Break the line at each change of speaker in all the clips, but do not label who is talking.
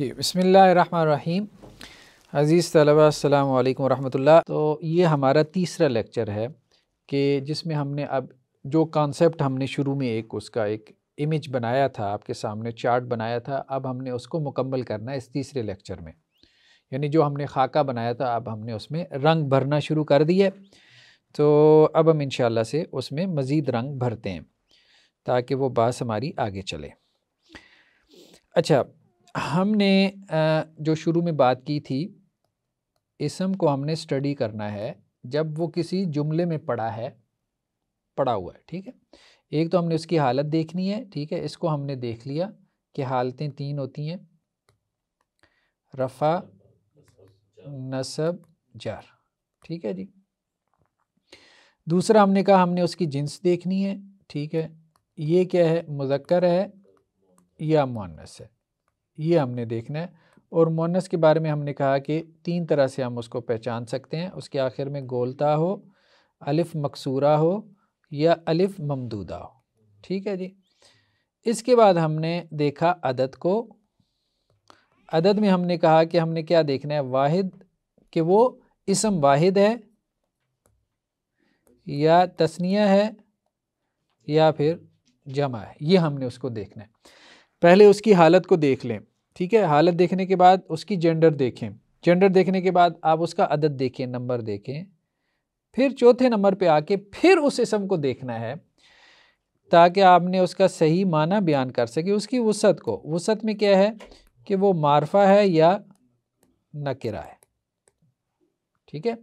जी बसमीम अज़ीज़ तलबा अल्लाम वरहमल्ला तो ये हमारा तीसरा लेक्चर है कि जिसमें हमने अब जो कॉन्सेप्ट हमने शुरू में एक उसका एक इमेज बनाया था आपके सामने चार्ट बनाया था अब हमने उसको मुकम्मल करना है इस तीसरे लेक्चर में यानी जो हमने खाका बनाया था अब हमने उसमें रंग भरना शुरू कर दिया तो अब हम इन से उसमें मज़ीद रंग भरते हैं ताकि वो बास हमारी आगे चले अच्छा हमने जो शुरू में बात की थी इसम को हमने स्टडी करना है जब वो किसी जुमले में पड़ा है पड़ा हुआ है ठीक है एक तो हमने उसकी हालत देखनी है ठीक है इसको हमने देख लिया कि हालतें तीन होती हैं रफ़ा नसब जर ठीक है जी दूसरा हमने कहा हमने उसकी जिन्स देखनी है ठीक है ये क्या है मुजक्कर है या मुनस है ये हमने देखना है और मोनस के बारे में हमने कहा कि तीन तरह से हम उसको पहचान सकते हैं उसके आखिर में गोलता हो अलिफ मकसूरा हो या अलिफ ममदूदा हो ठीक है जी इसके बाद हमने देखा अदद को अदद में हमने कहा कि हमने क्या देखना है वाहिद कि वो इसम वाहिद है या तस्निया है या फिर जमा है ये हमने उसको देखना है पहले उसकी हालत को देख लें ठीक है हालत देखने के बाद उसकी जेंडर देखें जेंडर देखने के बाद आप उसका अदद देखें नंबर देखें फिर चौथे नंबर पे आके फिर उस इसम को देखना है ताकि आपने उसका सही माना बयान कर सके उसकी वसत को वसत में क्या है कि वो मारफा है या नकरा है ठीक है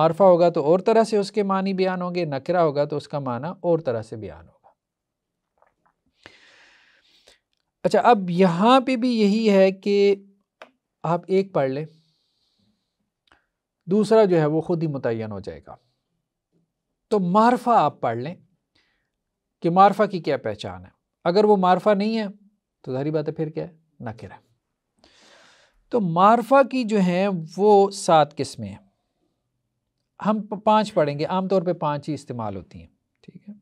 मारफा होगा तो और तरह से उसके मानी बयान होंगे नकरा होगा तो उसका माना और तरह से बयान होगा अच्छा अब यहाँ पे भी यही है कि आप एक पढ़ लें दूसरा जो है वो ख़ुद ही मुतन हो जाएगा तो मारफा आप पढ़ लें कि मारफा की क्या पहचान है अगर वो मारफा नहीं है तो सारी बात है फिर क्या है नकिर है तो मारफा की जो है वो सात किस्में हैं हम पांच पढ़ेंगे आमतौर पे पांच ही इस्तेमाल होती हैं ठीक है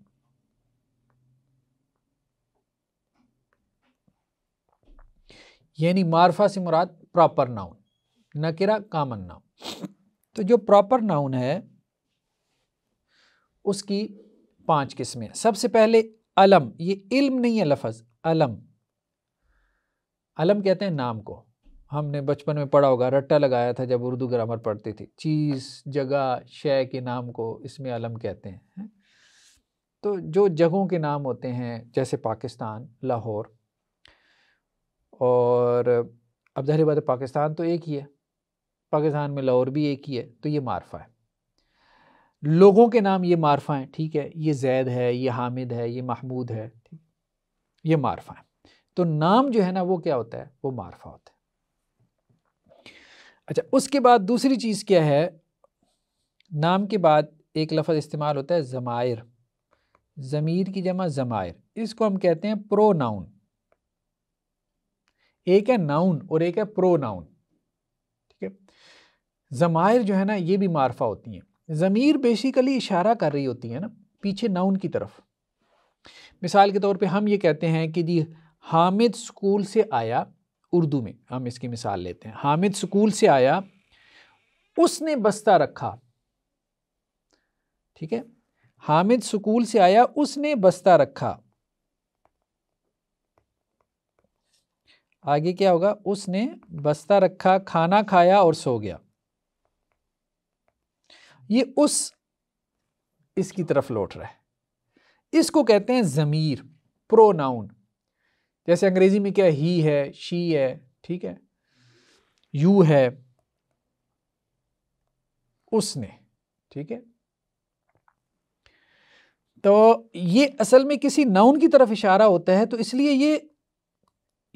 यानी मारफा से मुराद प्रॉपर नाउन नकिरा कामन नाउन तो जो प्रॉपर नाउन है उसकी पांच किस्में सबसे पहले अलम ये इल्म नहीं है लफज अलम अलम कहते हैं नाम को हमने बचपन में पढ़ा होगा रट्टा लगाया था जब उर्दू ग्रामर पढ़ती थी चीज़ जगह शय के नाम को इसमें अलम कहते हैं तो जो जगहों के नाम होते हैं जैसे पाकिस्तान लाहौर और अब जहरी बात है पाकिस्तान तो एक ही है पाकिस्तान में लाहौर भी एक ही है तो ये मारफा है लोगों के नाम ये मारफा हैं ठीक है ये जैद है ये हामिद है ये महमूद है ठीक ये मारफा है तो नाम जो है ना वो क्या होता है वो मारफा होता है अच्छा उसके बाद दूसरी चीज़ क्या है नाम के बाद एक लफ्ज़ इस्तेमाल होता है ज़मायर ज़मीर की जमा ज़मायर इसको हम कहते हैं प्रो नाउन एक है नाउन और एक है प्रो नाउन ठीक है ज़मायर जो है ना ये भी मारफा होती हैं ज़मीर बेसिकली इशारा कर रही होती है ना पीछे नाउन की तरफ मिसाल के तौर पे हम ये कहते हैं कि जी हामिद स्कूल से आया उर्दू में हम इसकी मिसाल लेते हैं हामिद स्कूल से आया उसने बस्ता रखा ठीक है हामिद स्कूल से आया उसने बस्ता रखा आगे क्या होगा उसने बस्ता रखा खाना खाया और सो गया ये उस इसकी तरफ लौट रहा है इसको कहते हैं ज़मीर प्रोनाउन जैसे अंग्रेज़ी में क्या ही है शी है ठीक है यू है उसने ठीक है तो ये असल में किसी नाउन की तरफ इशारा होता है तो इसलिए ये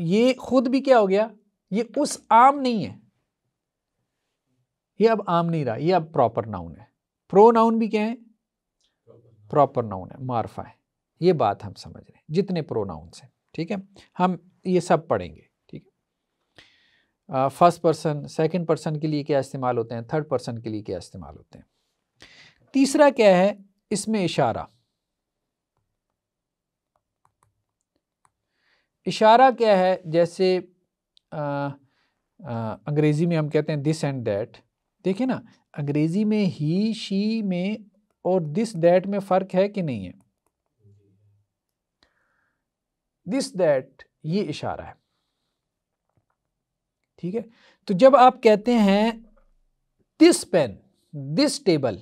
ये खुद भी क्या हो गया ये उस आम नहीं है ये अब आम नहीं रहा ये अब प्रॉपर नाउन है प्रो नाउन भी क्या है प्रॉपर नाउन है मारफा है ये बात हम समझ रहे हैं जितने प्रो नाउन है ठीक है हम ये सब पढ़ेंगे ठीक है फर्स्ट पर्सन सेकंड पर्सन के लिए क्या इस्तेमाल होते हैं थर्ड पर्सन के लिए क्या इस्तेमाल होते हैं तीसरा क्या है इसमें इशारा इशारा क्या है जैसे अंग्रेज़ी में हम कहते हैं दिस एंड दैट देखिए ना अंग्रेज़ी में ही शी में और दिस दैट में फ़र्क है कि नहीं है दिस दैट ये इशारा है ठीक है तो जब आप कहते हैं दिस पेन दिस टेबल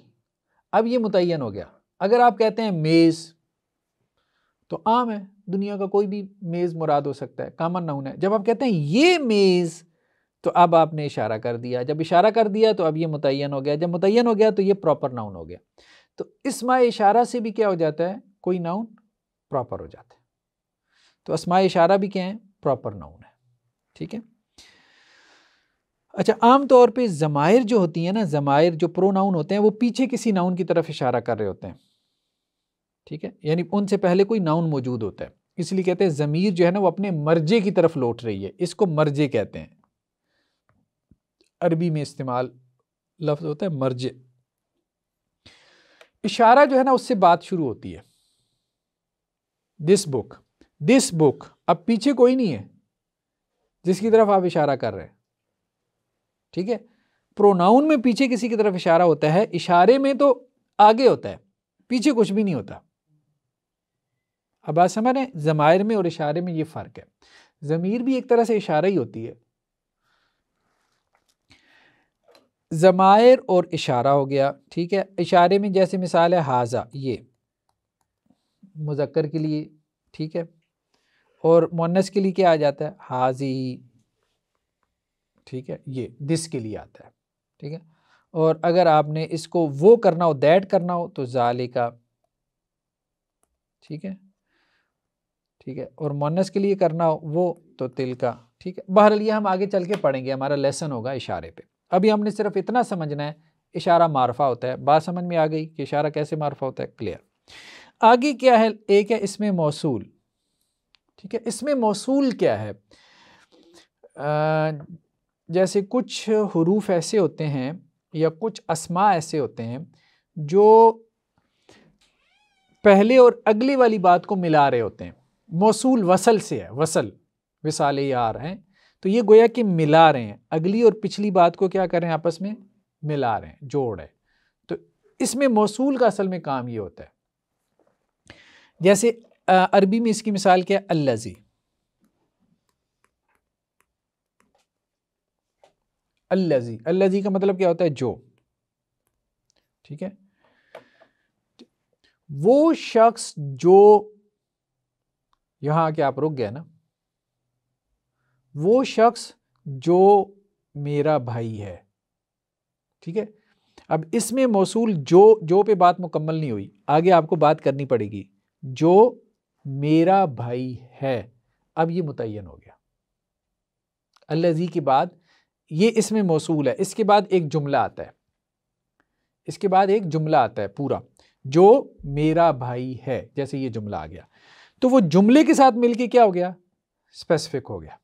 अब ये मुतन हो गया अगर आप कहते हैं मेज़ तो आम है दुनिया का कोई भी मेज़ मुराद हो सकता है कामन नाउन है जब आप कहते हैं ये मेज़ तो अब आपने इशारा कर दिया जब इशारा कर दिया तो अब ये मुतन हो गया जब मुतन हो गया तो ये प्रॉपर नाउन हो गया तो इसमा इशारा से भी क्या हो जाता है कोई नाउन प्रॉपर हो जाता है तो असमा इशारा भी क्या है प्रॉपर नाउन है ठीक है अच्छा आम तौर पे ज़मायर जो होती है ना ज़मायर जो प्रो नाउन होते हैं वो पीछे किसी नाउन की तरफ इशारा कर रहे होते हैं ठीक है यानी उनसे पहले कोई नाउन मौजूद होता है इसलिए कहते हैं ज़मीर जो है ना वो अपने मर्जे की तरफ लौट रही है इसको मर्जे कहते हैं अरबी में इस्तेमाल लफ्ज़ होता है मर्जे इशारा जो है ना उससे बात शुरू होती है दिस बुक दिस बुक अब पीछे कोई नहीं है जिसकी तरफ आप इशारा कर रहे हैं ठीक है प्रोनाउन में पीछे किसी की तरफ इशारा होता है इशारे में तो आगे होता है पीछे कुछ भी नहीं होता अब समर है ज़मायर में और इशारे में ये फ़र्क है ज़मीर भी एक तरह से इशारा ही होती है ज़मायर और इशारा हो गया ठीक है इशारे में जैसे मिसाल है हाजा ये मुजक्कर के लिए ठीक है और मोनस के लिए क्या आ जाता है हाजी ठीक है ये दिस के लिए आता है ठीक है और अगर आपने इसको वो करना हो दैट करना हो तो जाले का ठीक है ठीक है और मोनस के लिए करना हो वो तो तिल का ठीक है बहरल ये हम आगे चल के पढ़ेंगे हमारा लेसन होगा इशारे पे अभी हमने सिर्फ इतना समझना है इशारा मारफा होता है बात समझ में आ गई कि इशारा कैसे मारफा होता है क्लियर आगे क्या है एक है इसमें मौसूल ठीक है इसमें मौसूल क्या है आ, जैसे कुछ हरूफ ऐसे होते हैं या कुछ असमा ऐसे होते हैं जो पहले और अगली वाली बात को मिला रहे होते हैं मौसूल वसल से है वसल विसाल यार हैं तो ये गोया कि मिला रहे हैं अगली और पिछली बात को क्या करें आपस में मिला रहे हैं जोड़ है तो इसमें मौसूल का असल में काम ये होता है जैसे अरबी में इसकी मिसाल क्या है अल्लाजी अल्लाजी अल्लाजी का मतलब क्या होता है जो ठीक है वो शख्स जो यहां आके आप रुक गए ना वो शख्स जो मेरा भाई है ठीक है अब इसमें मौसूल जो जो पे बात मुकम्मल नहीं हुई आगे आपको बात करनी पड़ेगी जो मेरा भाई है अब ये मुतन हो गया अल्लाजी के बाद ये इसमें मौसूल है इसके बाद एक जुमला आता है इसके बाद एक जुमला आता है पूरा जो मेरा भाई है जैसे ये जुमला आ गया तो वो जुमले के साथ मिलके क्या हो गया स्पेसिफिक हो गया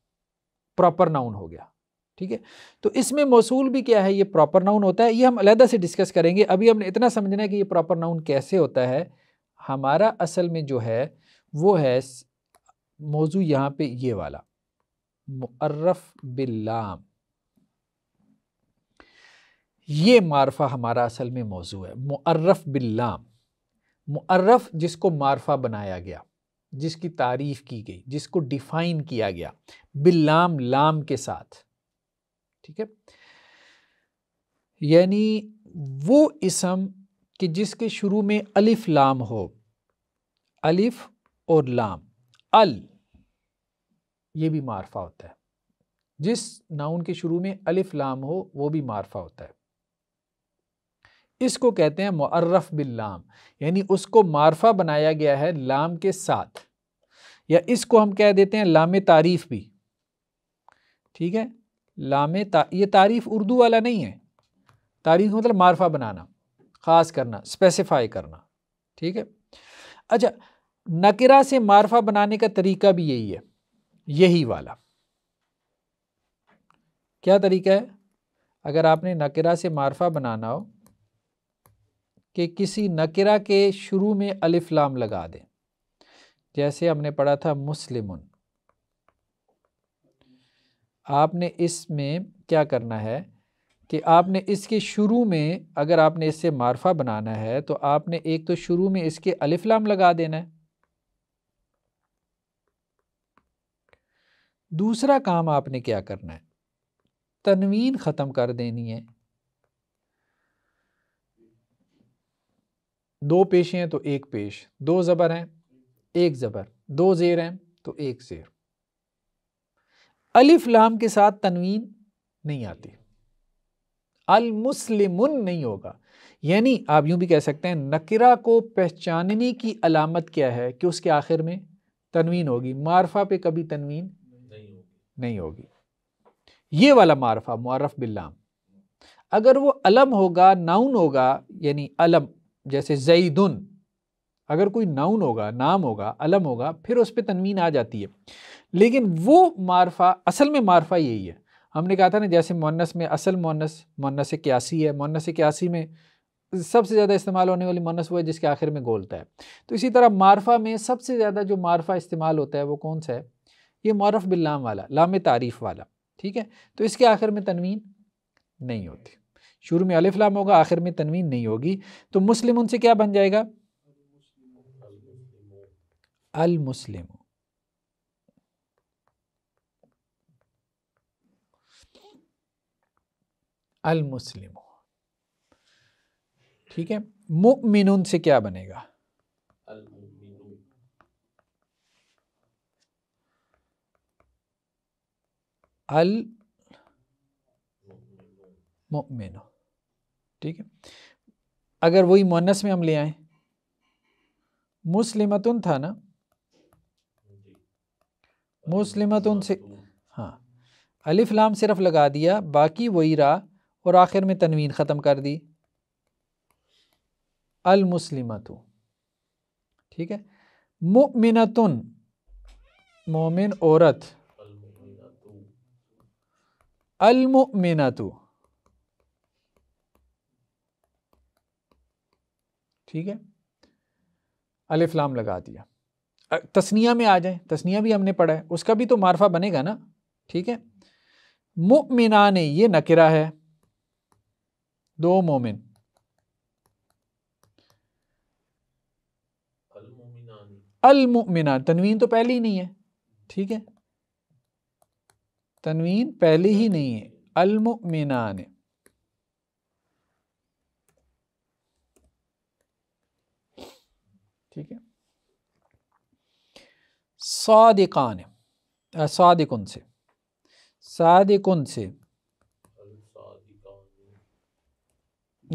प्रॉपर नाउन हो गया ठीक है तो इसमें मौसूल भी क्या है ये प्रॉपर नाउन होता है ये हम अलहदा से डिस्कस करेंगे अभी हमने इतना समझना है कि ये प्रॉपर नाउन कैसे होता है हमारा असल में जो है वो है मौजू यहाँ पे ये वाला मुर्रफ बिल्लाम ये मारफा हमारा असल में मौजू है मुर्रफ बिल्लाम मुर्रफ जिसको मारफा बनाया गया जिसकी तारीफ की गई जिसको डिफाइन किया गया बिल्लाम लाम के साथ ठीक है यानी वो इसम कि जिसके शुरू में अलिफ लाम हो अलिफ और लाम अल ये भी मारफा होता है जिस नाउन के शुरू में अलिफ लाम हो वो भी मारफा होता है इसको कहते हैं मर्रफ़ बिल्लाम यानी उसको मारफा बनाया गया है लाम के साथ या इसको हम कह देते हैं लाम तारीफ़ भी ठीक है लाम ता ये तारीफ़ उर्दू वाला नहीं है तारीफ़ मतलब मारफा बनाना ख़ास करना स्पेसिफाई करना ठीक है अच्छा नकरा से मारफा बनाने का तरीका भी यही है यही वाला क्या तरीका है अगर आपने नकरा से मारफा बनाना हो कि किसी नकरा के शुरू में अलिफ लाम लगा दें जैसे हमने पढ़ा था मुस्लिम आपने इसमें क्या करना है कि आपने इसके शुरू में अगर आपने इससे मारफा बनाना है तो आपने एक तो शुरू में इसके अलिफ लाम लगा देना है दूसरा काम आपने क्या करना है तनवीन ख़त्म कर देनी है दो पेशे हैं तो एक पेश दो ज़बर हैं एक ज़बर दो ज़ेर हैं तो एक ज़ेर अलिफ लाम के साथ तनवीन नहीं आती अलमुसलिमुन नहीं होगा यानी आप यूं भी कह सकते हैं नकिरा को पहचानने की अलामत क्या है कि उसके आखिर में तनवीन होगी मारफा पे कभी तनवीन नहीं होगी नहीं होगी ये वाला मारफा मारफ बिल्लाम अगर वो अलम होगा नाउन होगा यानी अलम जैसे जईदन अगर कोई नाउन होगा नाम होगा अलम होगा फिर उस पर तनवीन आ जाती है लेकिन वो मारफा असल में मारफा यही है हमने कहा था ना जैसे मोनस में असल मोनस मोनस क्यासी है मोनस क्यासी में सबसे ज़्यादा इस्तेमाल होने वाली मोनस वो है जिसके आखिर में गोलता है तो इसी तरह मारफा में सबसे ज़्यादा जो मारफा इस्तेमाल होता है वो कौन सा है ये मौरफ़ बिल्लाम वाला लाम तारीफ़ वाला ठीक है तो इसके आखिर में तनवीन नहीं होती शुरू में अलिफ लाम होगा आखिर में तनवीन नहीं होगी तो मुस्लिम उनसे क्या बन जाएगा अल मुस्लिम अल मुस्लिम ठीक है मुमिन से क्या बनेगा अल मुमिन ठीक है अगर वही मोनस में हम ले आए मुस्लिमतुन था ना मुस्लिमतुन से हाँ अलिफ लाम सिर्फ लगा दिया बाकी वही रहा और आखिर में तनवीन ख़त्म कर दी अलमुसलिमतु ठीक है मुमिनतुन मोमिन औरत तु ठीक है अलिफ्लाम लगा दिया तस्निया में आ जाए तस्निया भी हमने पढ़ा है उसका भी तो मारफा बनेगा ना ठीक है मुमिना ने यह नकिरा है दो मोमिन अलमुमिना तनवीन तो पहले ही नहीं है ठीक है तनवीन पहले ही नहीं है अलमुमिना ने ठीक है सादिकान सादिकुन से सादिकुन से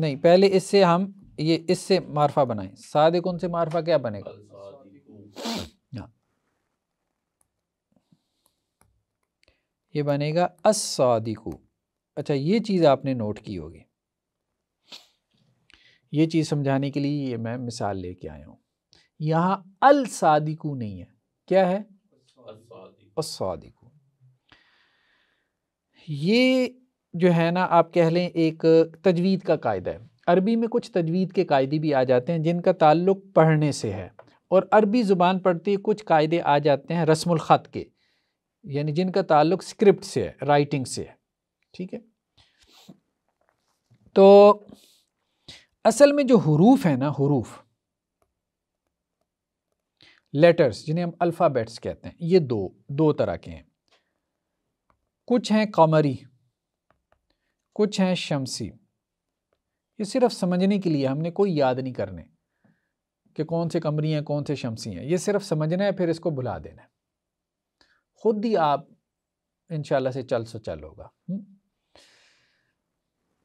नहीं पहले इससे हम ये इससे मारफा बनाएं सादिकुन से मारफा क्या बनेगा हाँ। ये बनेगा असादिकु अच्छा ये चीज़ आपने नोट की होगी ये चीज़ समझाने के लिए ये मैं मिसाल लेके आया हूं यहाँ अल सादिकू नहीं है क्या है असादिकू ये जो है ना आप कह लें एक तजवीद का कायदा है अरबी में कुछ तजवीद के कायदे भी आ जाते हैं जिनका ताल्लुक पढ़ने से है और अरबी ज़ुबान पढ़ते कुछ कायदे आ जाते हैं रस्मुल ख़त के यानी जिनका ताल्लुक स्क्रिप्ट से है राइटिंग से है ठीक है तो असल में जो हरूफ है ना हरूफ लेटर्स जिन्हें हम अल्फ़ाबेट्स कहते हैं ये दो दो तरह के हैं कुछ हैं कमरी कुछ हैं शमसी ये सिर्फ समझने के लिए हमने कोई याद नहीं करने कि कौन से कमरी हैं कौन से शमसी हैं ये सिर्फ समझना है फिर इसको भुला देना है खुद ही आप इन से चल सो चल होगा हम्म।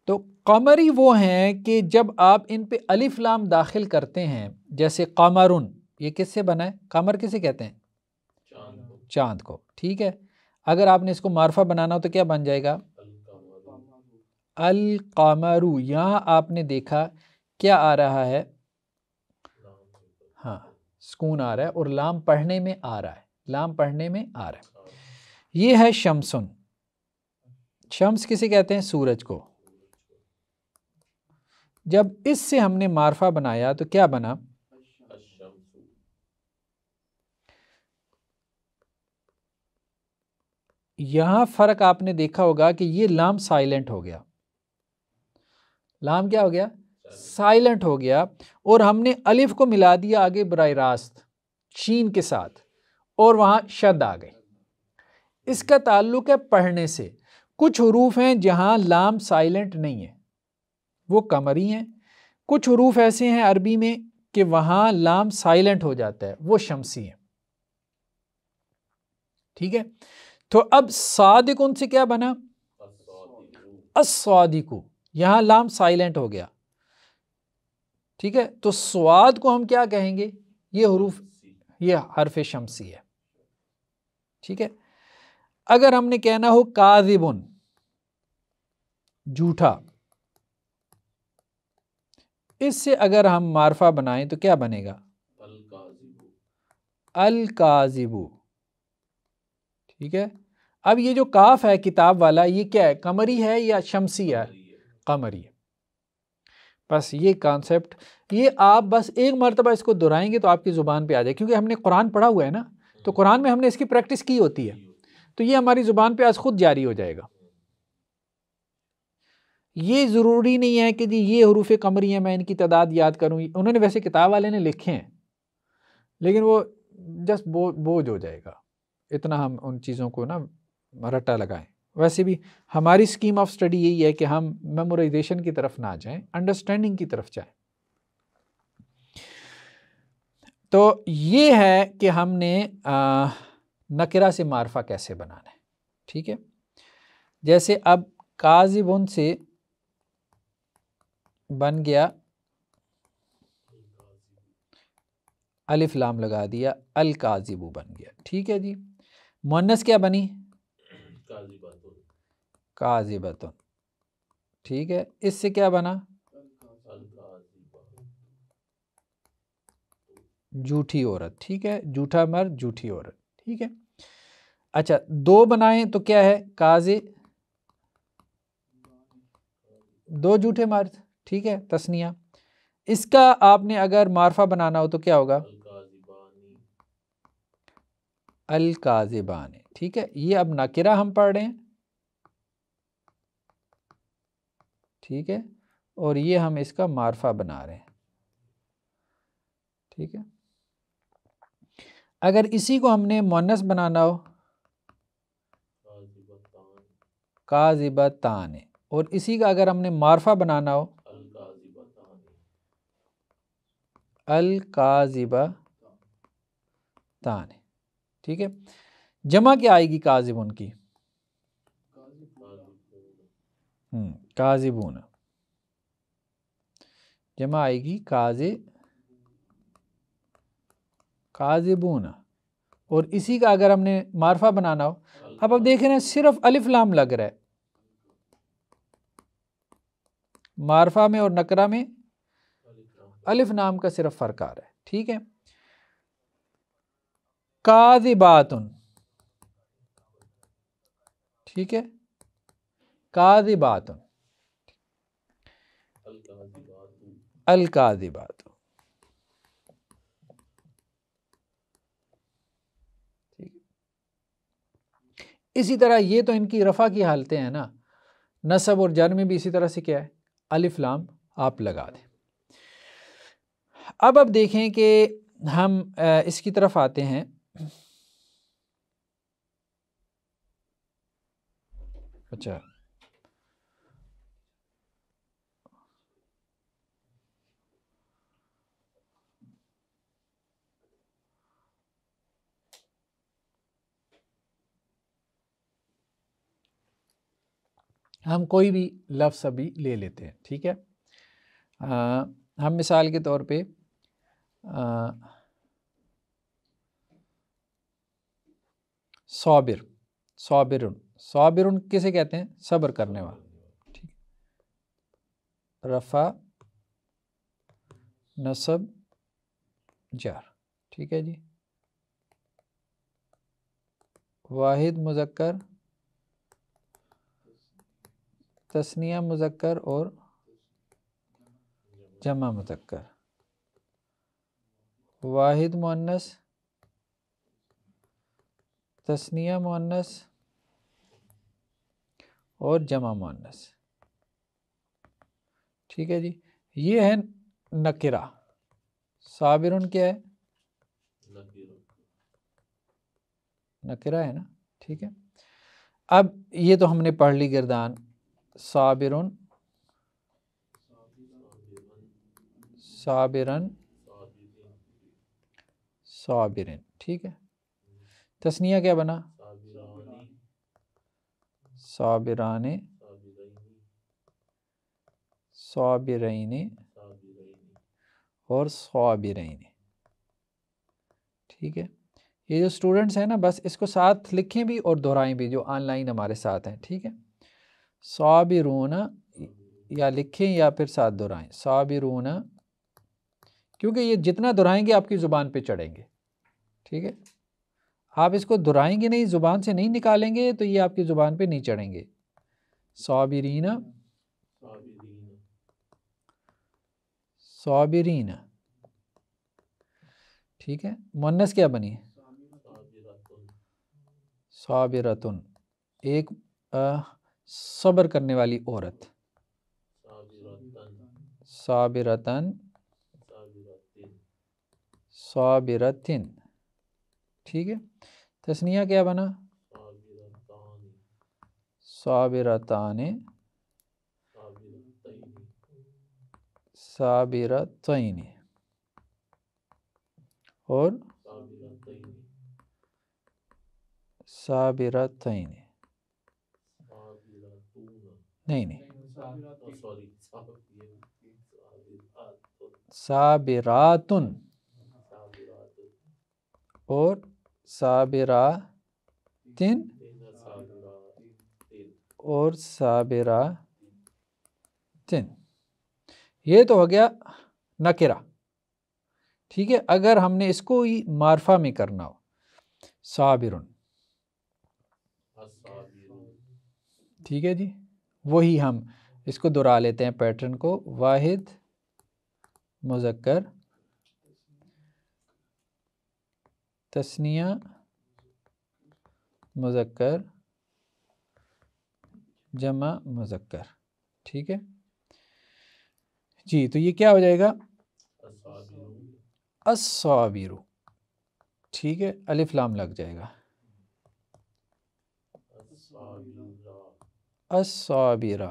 तो कमरी वो हैं कि जब आप इन पे अलिफ लाम दाखिल करते हैं जैसे कमरुन ये किससे बना है कमर किसे कहते हैं चांद को ठीक है अगर आपने इसको मारफा बनाना हो तो क्या बन जाएगा अल कामरू यहाँ आपने देखा क्या आ रहा है हाँ सुकून आ रहा है और लाम पढ़ने में आ रहा है लाम पढ़ने में आ रहा है ये है शमसुन शम्स किसे कहते हैं सूरज को जब इससे हमने मारफा बनाया तो क्या बना यहां फ़र्क आपने देखा होगा कि ये लाम साइलेंट हो गया लाम क्या हो गया साइलेंट हो गया और हमने अलिफ को मिला दिया आगे बर रास्त चीन के साथ और वहां शद आ गई इसका ताल्लुक है पढ़ने से कुछ हरूफ हैं जहां लाम साइलेंट नहीं है वो कमरी हैं कुछ हरूफ ऐसे हैं अरबी में कि वहां लाम साइलेंट हो जाता है वो शमसी है ठीक है तो अब सादिक उनसे क्या बना अस्वादिकु यहां लाम साइलेंट हो गया ठीक है तो स्वाद को हम क्या कहेंगे ये हरूफ ये हरफ शमसी है ठीक है अगर हमने कहना हो काजिबुन झूठा इससे अगर हम मारफा बनाएं तो क्या बनेगा अल काजिबू ठीक है अब ये जो काफ है किताब वाला ये क्या है कमरी है या शमसी है कमरी है बस ये कॉन्सेप्ट ये आप बस एक मरतबा इसको दोहराएंगे तो आपकी ज़ुबान पे आ जाए क्योंकि हमने कुरान पढ़ा हुआ है ना तो हम्म। कुरान में हमने इसकी प्रैक्टिस की होती है तो ये हमारी ज़ुबान पे आज खुद जारी हो जाएगा ये ज़रूरी नहीं है कि जी ये हरूफ कमरी हैं मैं इनकी तादाद याद करूँ उन्होंने वैसे किताब वाले ने लिखे हैं लेकिन वो जस्ट बो बोझ हो जाएगा इतना हम उन चीज़ों को ना रट्टा लगाएं वैसे भी हमारी स्कीम ऑफ स्टडी यही है कि हम मेमोराइजेशन की तरफ ना जाएं अंडरस्टैंडिंग की तरफ जाएं तो ये है कि हमने नकरा से मारफा कैसे बनाना है ठीक है जैसे अब काजिबुन से बन गया अलिफ लाम लगा दिया अल काजिबू बन गया ठीक है जी मुन्नस क्या बनी काजी बतो ठीक है इससे क्या बना जूठी औरत ठीक है जूठा मर्द जूठी औरत ठीक है अच्छा दो बनाए तो क्या है काजी दो जूठे मर्द ठीक है तस्निया इसका आपने अगर मारफा बनाना हो तो क्या होगा अलकाजिबान ठीक है ये अब नकिरा हम पढ़ रहे हैं ठीक है और ये हम इसका मारफा बना रहे हैं ठीक है अगर इसी को हमने मोनस बनाना हो काजिबा तान और इसी का अगर हमने मारफा बनाना हो अल काजिबा तान ठीक है जमा क्या आएगी काजिबुन की हम्म, काजिबुन जमा आएगी काजे काजिबुन और इसी का अगर हमने मारफा बनाना हो अब आप देख रहे हैं सिर्फ अलिफ लाम लग रहा है मारफा में और नकरा में अलिफ नाम का सिर्फ फ़र्क आ रहा है ठीक है काजिबातन ठीक है काजिबातन अलकाजिबात इसी तरह ये तो इनकी रफ़ा की हालतें हैं ना नसब और जर में भी इसी तरह से क्या है अलिफ लाम आप लगा दें अब अब देखें कि हम इसकी तरफ आते हैं अच्छा हम कोई भी लफ्स अभी ले लेते हैं ठीक है आ, हम मिसाल के तौर पे आ, सौबिर साबिर किसे कहते हैं सब्र करने वाला ठीक रफ़ा नसब जार ठीक है जी वाहिद मुजक्कर तस्निया मुजक्कर और जमा मुजक्कर वाहिद मुन्नस तस्निया मुन्नस और जमा मानस ठीक है जी ये है नकिरा साबिर क्या है नकिरा है ना ठीक है अब ये तो हमने पढ़ ली गिरदान साबिर साबिरन साबिरन ठीक है तस्निया क्या बना साबिरान साबिरने और साबिरने ठीक है ये जो स्टूडेंट्स हैं ना बस इसको साथ लिखें भी और दोहराएं भी जो ऑनलाइन हमारे साथ हैं ठीक है साबिरूना या लिखें या फिर साथ दोहराएं साबिरूना क्योंकि ये जितना दोहराएंगे आपकी ज़ुबान पे चढ़ेंगे ठीक है आप इसको दोहराएंगे नहीं ज़ुबान से नहीं निकालेंगे तो ये आपकी ज़ुबान पे नहीं चढ़ेंगे साबिरीना साबिरीना ठीक है मुन्नस क्या बनी है एक सब्र करने वाली औरत साबिरतन साबिरतिन ठीक है तस्निया क्या बना साबिरतान साबिरतन और साबिरतन नहीं नहीं साबिरातुन और तिन और तीन ये तो हो गया नकिरा ठीक है अगर हमने इसको ही मारफा में करना हो साबिर ठीक है जी वही हम इसको दोहरा लेते हैं पैटर्न को वाहिद मुजक्कर तस्निया मुजक्कर जमा मुजक्कर ठीक है जी तो ये क्या हो जाएगा असाबिरु ठीक है अलिफ लाम लग जाएगा असाबिरा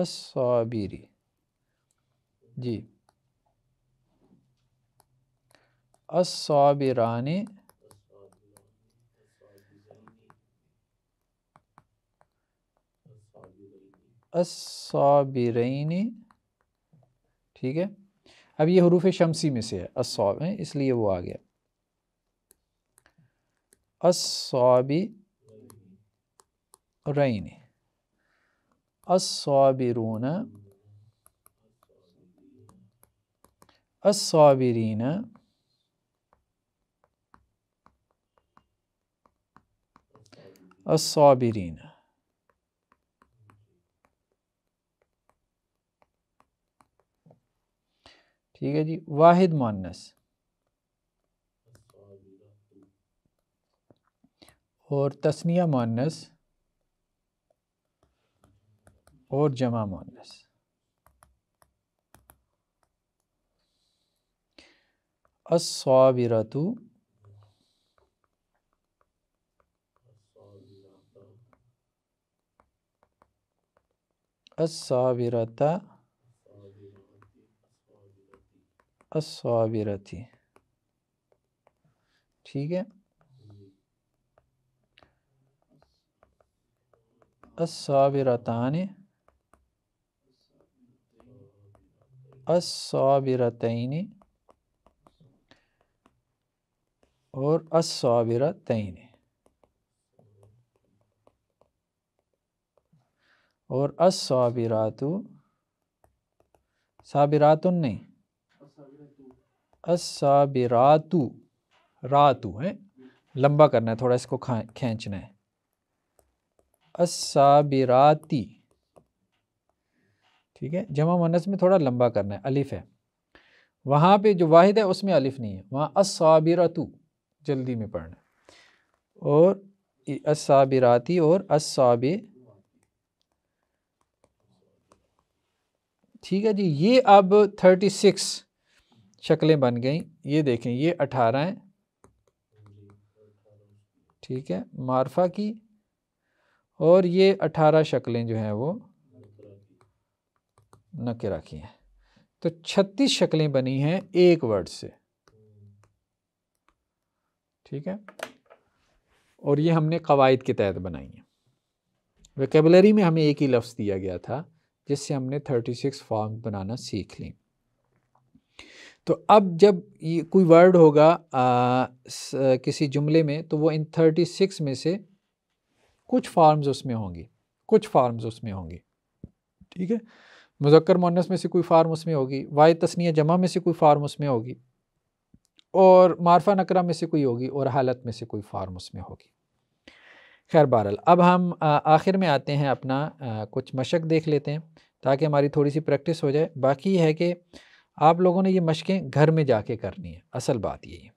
असाबिरी जी असाबिरानी असाबिरनी ठीक है अब ये हरूफ शमसी में से है असाब है इसलिए वो आ गया असाबी रईन असाबिरून الصابرين ठीक है जी वाहिद मानस और तस्निया मानस और जमा मानस अस्वाबिरतु असाविरता असाविरती ठीक है असाविरतान असाविरतैन और असाविरतैन और असाबिरातु साबिरातुन नहीं असाबिरातु रातु है लंबा करना है थोड़ा इसको खींचना है असाबिराती ठीक है जमा मनस में थोड़ा लंबा करना है अलिफ है वहाँ पे जो वाहिद है उसमें अलिफ नहीं है वहाँ असाबिरातु जल्दी में पढ़ना है और असाबिराती और असाबिर ठीक है जी ये अब थर्टी सिक्स शक्लें बन गई ये देखें ये अठारह हैं ठीक है मारफा की और ये अठारह शक्लें जो हैं वो नकेरा की हैं तो छत्तीस शक्लें बनी हैं एक वर्ड से ठीक है और ये हमने कवायद के तहत बनाई हैं वेकेबलरी में हमें एक ही लफ्ज़ दिया गया था जिससे हमने 36 फॉर्म बनाना सीख ली तो अब जब ये कोई वर्ड होगा आ, स, किसी जुमले में तो वो इन 36 में से कुछ फॉर्म्स उसमें होंगी कुछ फॉर्म्स उसमें होंगी ठीक है मुजक्र मुनस में से कोई फार्म उसमें होगी वाय तस्निया जमा में से कोई फार्म उसमें होगी और मारफा नकरा में से कोई होगी और हालत में से कोई फार्म उसमें होगी खैर बहरल अब हम आखिर में आते हैं अपना कुछ मशक देख लेते हैं ताकि हमारी थोड़ी सी प्रैक्टिस हो जाए बाकी है कि आप लोगों ने ये मशकें घर में जाके करनी है असल बात यही है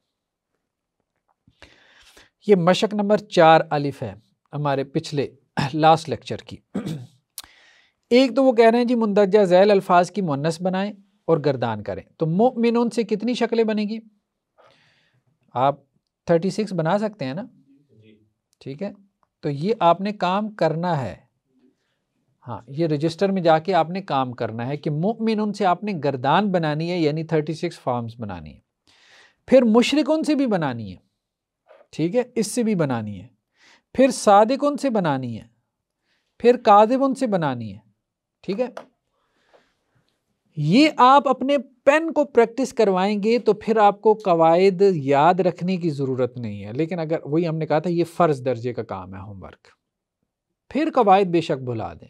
ये मशक नंबर चार अलिफ है हमारे पिछले लास्ट लेक्चर की एक तो वो कह रहे हैं जी मुंदजा झैल अल्फाज की मुन्नस बनाएं और गर्दान करें तो मोमिन से कितनी शक्लें बनेगी आप थर्टी सिक्स बना सकते हैं ना ठीक है तो ये आपने काम करना है हाँ ये रजिस्टर में जाके आपने काम करना है कि मुमिन उनसे आपने गर्दान बनानी है यानी थर्टी सिक्स फॉर्म्स बनानी है फिर मुशरक उनसे भी बनानी है ठीक है इससे भी बनानी है फिर सादिक उनसे बनानी है फिर कादिब उनसे बनानी है ठीक है ये आप अपने पेन को प्रैक्टिस करवाएंगे तो फिर आपको कवायद याद रखने की ज़रूरत नहीं है लेकिन अगर वही हमने कहा था ये फ़र्ज़ दर्जे का काम है होमवर्क फिर कवायद बेशक भुला दें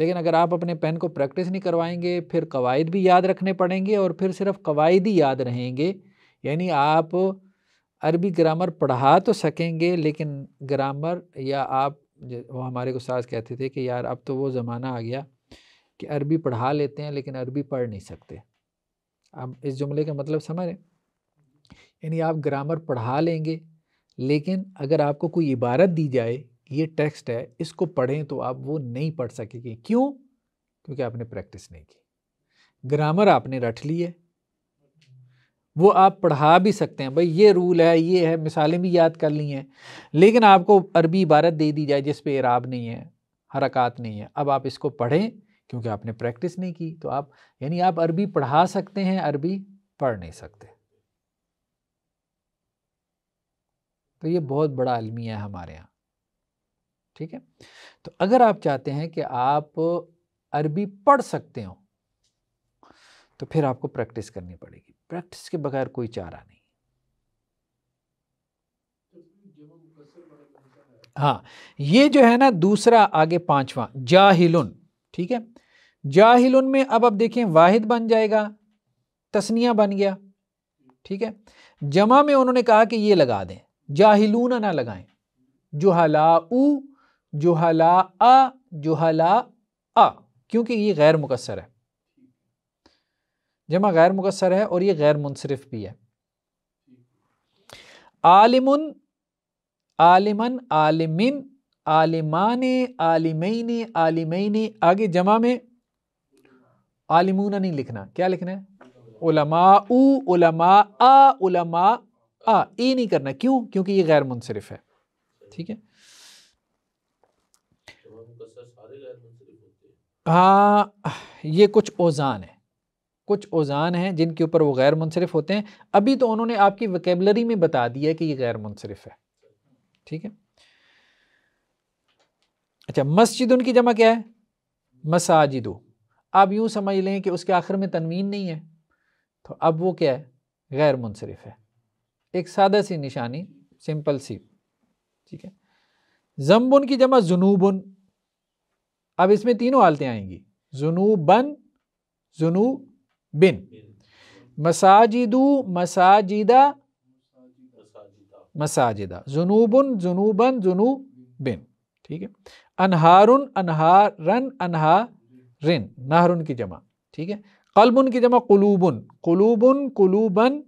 लेकिन अगर आप अपने पेन को प्रैक्टिस नहीं करवाएंगे फिर कवायद भी याद रखने पड़ेंगे और फिर सिर्फ कवायद ही याद रहेंगे यानी आप अरबी ग्रामर पढ़ा तो सकेंगे लेकिन ग्रामर या आप वो हमारे को साज कहते थे कि यार अब तो वो ज़माना आ गया कि अरबी पढ़ा लेते हैं लेकिन अरबी पढ़ नहीं सकते आप इस जुमले का मतलब समझ रहे यानी आप ग्रामर पढ़ा लेंगे लेकिन अगर आपको कोई इबारत दी जाए ये टेक्स्ट है इसको पढ़ें तो आप वो नहीं पढ़ सकेंगे क्यों क्योंकि आपने प्रैक्टिस नहीं की ग्रामर आपने रट ली है वो आप पढ़ा भी सकते हैं भाई ये रूल है ये है मिसालें भी याद कर ली हैं लेकिन आपको अरबी इबारत दे दी जाए जिस पे इराब नहीं है हरकत नहीं है अब आप इसको पढ़ें क्योंकि आपने प्रैक्टिस नहीं की तो आप यानी आप अरबी पढ़ा सकते हैं अरबी पढ़ नहीं सकते तो ये बहुत बड़ा आलमी है हमारे यहाँ ठीक है तो अगर आप चाहते हैं कि आप अरबी पढ़ सकते हो तो फिर आपको प्रैक्टिस करनी पड़ेगी प्रैक्टिस के बगैर कोई चारा नहीं हाँ ये जो है ना दूसरा आगे पांचवा जाहिलुन ठीक है जाहिल में अब अब देखें वाहिद बन जाएगा तस्निया बन गया ठीक है जमा में उन्होंने कहा कि ये लगा दें जाहिलून ना लगाएं जुहला उ जुहला आ जुहला आ क्योंकि ये गैर मुकसर है जमा गैर मुकसर है और ये गैर मुनसरफ भी है आलिमन आलिमन आलिमिन आलिमान आलिमैन आलिमैन आगे जमा में आलिमूना नहीं लिखना क्या लिखना है उलमा ऊ उलमा आ उलमा आ ई नहीं करना क्यों क्योंकि ये गैर मुनसरफ है ठीक है हाँ ये कुछ ओजान है कुछ ओजान हैं जिनके ऊपर वो गैर मुनसरफ होते हैं अभी तो उन्होंने आपकी वकेबलरी में बता दिया है कि ये गैर मुनसरफ है ठीक है अच्छा मस्जिद उनकी जमा क्या है मसाजिदू आप यूँ समझ लें कि उसके आखिर में तनवीन नहीं है तो अब वो क्या है गैर मुनसरफ है एक सादा सी निशानी सिंपल सी ठीक है जम्बुन की जमा जुनूबन अब इसमें तीनों हालतें आएंगी जुनूबन जुनू बिन मसाजिदू मसाजिदा मसाजिदा जुनूबन जुनूबन जुनू बिन ठीक है अनहारुन अनहारन अनहा रिन नाहरुन की जमा ठीक है कल्बुन की जमा कुलूबुन कुलूबुन कुलूबन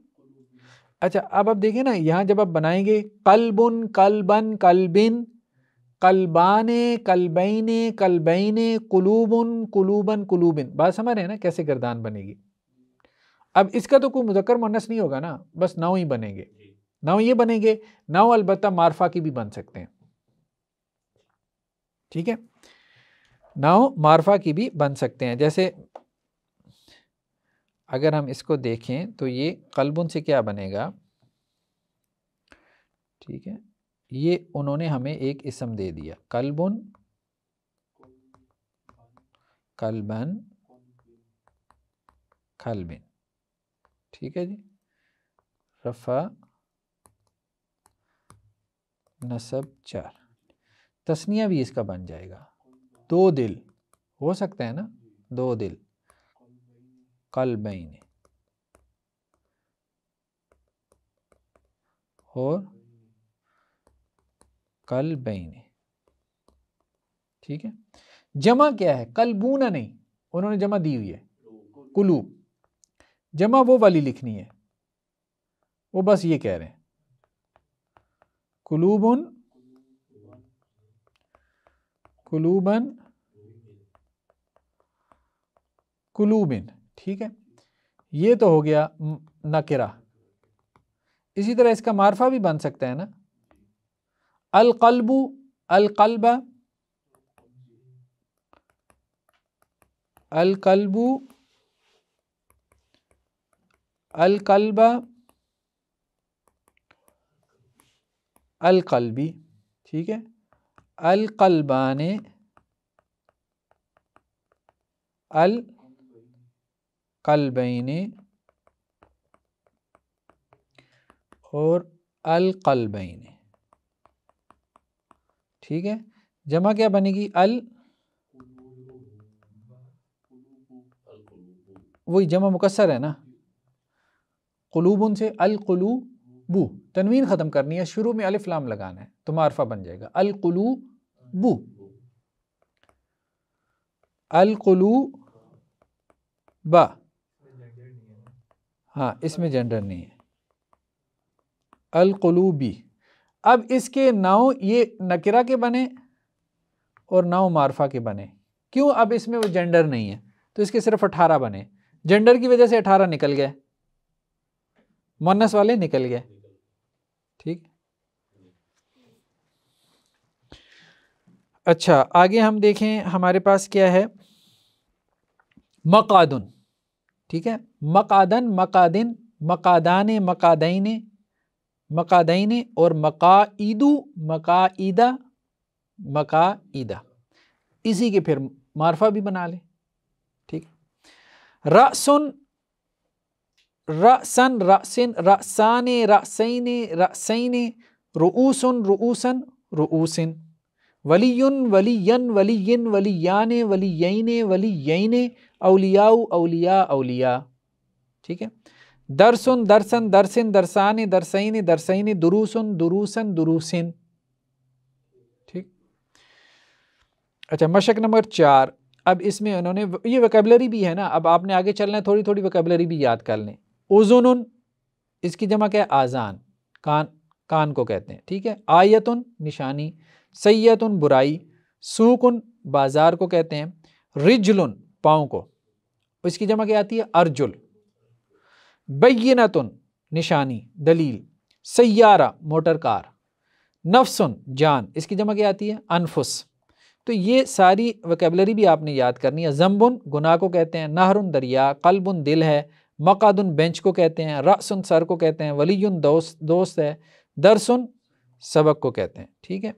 अच्छा अब आप देखें ना यहाँ जब आप बनाएंगे कल्बुन कल्बन कल्बिन कल्बाने कल्बैने कल्बैने कुलूबुन कुलूबन कुलूबिन बात समझ रहे हैं ना कैसे गर्दान बनेगी अब इसका तो कोई मुजक्र मुनस नहीं होगा ना बस नाव ही बनेंगे नाव ये बनेंगे नाव अलबत्ता मारफा की भी बन सकते हैं ठीक है नाव मारफा की भी बन सकते हैं जैसे अगर हम इसको देखें तो ये कलबुन से क्या बनेगा ठीक है ये उन्होंने हमें एक इसम दे दिया कलबुन कलबन खलबिन ठीक है जी रफ़ा नसब चार तस्निया भी इसका बन जाएगा दो दिल हो सकते हैं ना दो दिल कल बैन और कल बैन ठीक है जमा क्या है कलबूना नहीं उन्होंने जमा दी हुई है कुलूब जमा वो वाली लिखनी है वो बस ये कह रहे हैं कुलूबुन कुलूबन कुलूबिन ठीक है ये तो हो गया नकिरा इसी तरह इसका मारफा भी बन सकता है ना अलकलबू अलकलबा अलकलबू अलकलबा अलकलबी ठीक है अलकलबान अलकलबैन और अलकलबैन ठीक है जमा क्या बनेगी अल वही जमा मुकसर है ना कलूबन से अलकलूबू तनवीन ख़त्म करनी है शुरू में अलिफ लाम लगाना है तो मारफा बन जाएगा अलकलू बू अलकलू बा हाँ इसमें जेंडर नहीं है बी अब इसके नाव ये नकिरा के बने और नाव मारफा के बने क्यों अब इसमें वो जेंडर नहीं है तो इसके सिर्फ अठारह बने जेंडर की वजह से अठारह निकल गए मोनस वाले निकल गए अच्छा आगे हम देखें हमारे पास क्या है मकादन ठीक है मकादन मकादिन मकादान मकादैन मकादैन और मकाईदु मकाईदा मकाईदा इसी के फिर मारफा भी बना ले ठीक रसन रसन रसिन रसान रसैन रसैन रुऊसन रूसन रूसन वलीयुन वलीयन वलीयिन वलीयाने वलीयने वलीयने अलियाऊ अलिया अलिया ठीक है दरसुन दर्शन दर्शिन दर्शाने दरसैन दरसैन दुरूसन दुरूसन दुरूसिन ठीक अच्छा मशक नंबर चार अब इसमें उन्होंने ये वकेबलरी भी है ना अब आपने आगे चलना है थोड़ी थोड़ी वकेबलरी भी याद कर लें उजुन इसकी जमा क्या है आज़ान कान कान को कहते हैं ठीक है आयतुन निशानी सैयतुन बुराई सूकुन बाज़ार को कहते हैं रिजलुन पाँव को तो इसकी जमा क्या आती है अर्जुल बैनतुन निशानी दलील सैारा मोटर कार नफ्सन जान इसकी जमा क्या आती है अनफुस तो ये सारी वकेबलरी भी आपने याद करनी है जम्बुन गुनाह को कहते हैं नहरुन दरिया कल्बुन दिल है मकादुन बेंच को कहते हैं रसन सर को कहते हैं वलीन दोस्त दोस्त है दरसुन सबक को कहते हैं ठीक है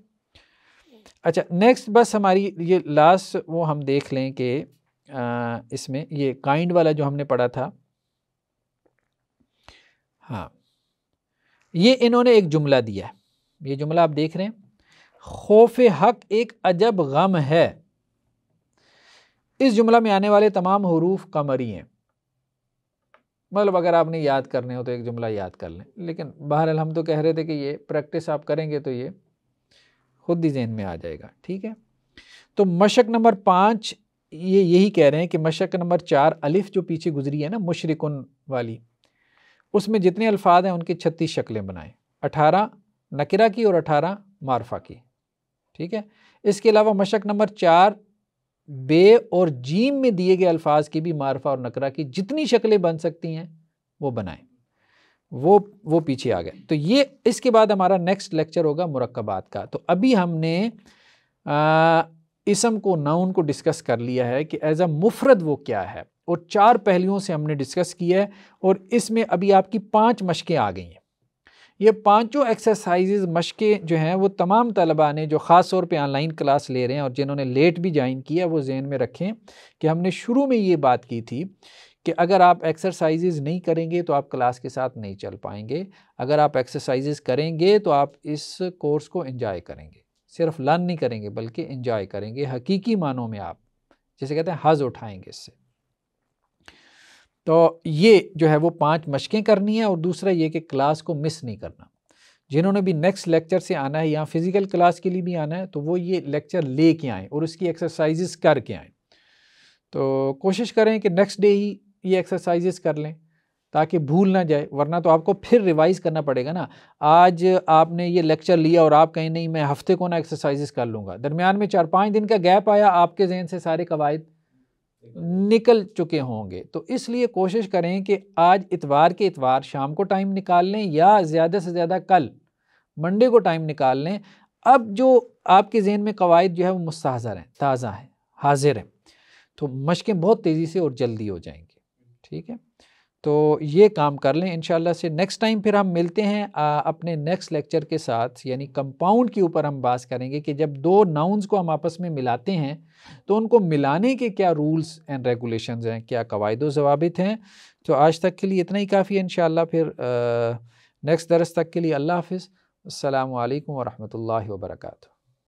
अच्छा नेक्स्ट बस हमारी ये लास्ट वो हम देख लें कि इसमें ये काइंड वाला जो हमने पढ़ा था हाँ ये इन्होंने एक जुमला दिया है ये जुमला आप देख रहे हैं खौफ हक एक अजब गम है इस जुमला में आने वाले तमाम हरूफ कमरी हैं मतलब अगर आपने याद करने हो तो एक जुमला याद कर लें लेकिन बहरहाल हम तो कह रहे थे कि ये प्रैक्टिस आप करेंगे तो ये खुद ही जहन में आ जाएगा ठीक है तो मशक नंबर पाँच ये यही कह रहे हैं कि मशक नंबर चार अलिफ जो पीछे गुजरी है ना मुशरकन वाली उसमें जितने अल्फाज हैं उनकी छत्तीस शक्लें बनाएं अठारह नकरा की और अठारह मारफा की ठीक है इसके अलावा मशक नंबर चार बे और जीम में दिए गए अल्फाज की भी मारफा और नकरा की जितनी शक्लें बन सकती हैं वो बनाएं वो वो पीछे आ गए तो ये इसके बाद हमारा नेक्स्ट लेक्चर होगा मुरक्बात का तो अभी हमने इसम को नाउन को डिस्कस कर लिया है कि एज अ मुफरद वो क्या है और चार पहलुओं से हमने डिस्कस किया है और इसमें अभी आपकी पांच मशकें आ गई हैं ये पांचों एक्सरसाइजेज मशकें जो हैं वो तमाम तलबा ने जो ख़ास तौर पे ऑनलाइन क्लास ले रहे हैं और जिन्होंने लेट भी ज्वाइन किया वो जहन में रखें कि हमने शुरू में ये बात की थी कि अगर आप एक्सरसाइजेज नहीं करेंगे तो आप क्लास के साथ नहीं चल पाएंगे अगर आप एक्सरसाइजेज करेंगे तो आप इस कोर्स को इन्जॉय करेंगे सिर्फ लर्न नहीं करेंगे बल्कि इंजॉय करेंगे हकीकी मानों में आप जैसे कहते हैं हज उठाएंगे इससे तो ये जो है वो पांच मशकें करनी है और दूसरा ये कि क्लास को मिस नहीं करना जिन्होंने भी नेक्स्ट लेक्चर से आना है या फिज़िकल क्लास के लिए भी आना है तो वो ये लेक्चर ले के आएँ और उसकी एक्सरसाइजेस करके आएँ तो कोशिश करें कि नेक्स्ट डे ही ये एक्सरसाइजेस कर लें ताकि भूल ना जाए वरना तो आपको फिर रिवाइज़ करना पड़ेगा ना आज आपने ये लेक्चर लिया और आप कहीं नहीं मैं हफ्ते को ना एक्सरसाइजेस कर लूँगा दरमियान में चार पाँच दिन का गैप आया आपके जहन से सारे कवायद निकल चुके होंगे तो इसलिए कोशिश करें कि आज इतवार के इतवार शाम को टाइम निकाल लें या ज़्यादा से ज़्यादा कल मंडे को टाइम निकाल लें अब जो आपके जहन में कवायद जो है वो मुस्ताज़र हैं ताज़ा हैं हाजिर हैं तो मशक़ें बहुत तेज़ी से और जल्दी हो जाएंगी ठीक है तो ये काम कर लें इन से नेक्स्ट टाइम फिर हम मिलते हैं आ, अपने नेक्स्ट लेक्चर के साथ यानी कंपाउंड के ऊपर हम बात करेंगे कि जब दो नाउन्स को हम आपस में मिलाते हैं तो उनको मिलाने के क्या रूल्स एंड रेगुलेशंस हैं क्या कवायद जवाबित हैं तो आज तक के लिए इतना ही काफ़ी है इन फिर नेक्स्ट दरस तक के लिए अल्लाह हाफ़ अलकम वरहमल वर्का